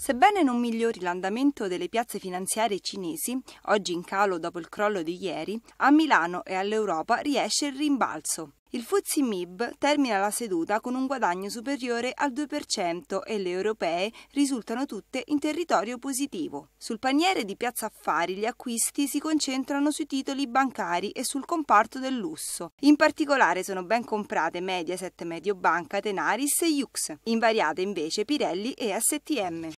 Sebbene non migliori l'andamento delle piazze finanziarie cinesi, oggi in calo dopo il crollo di ieri, a Milano e all'Europa riesce il rimbalzo. Il Fuzzi MIB termina la seduta con un guadagno superiore al 2% e le europee risultano tutte in territorio positivo. Sul paniere di Piazza Affari gli acquisti si concentrano sui titoli bancari e sul comparto del lusso. In particolare sono ben comprate Mediaset, Mediobanca, Tenaris e Jux, invariate invece Pirelli e STM.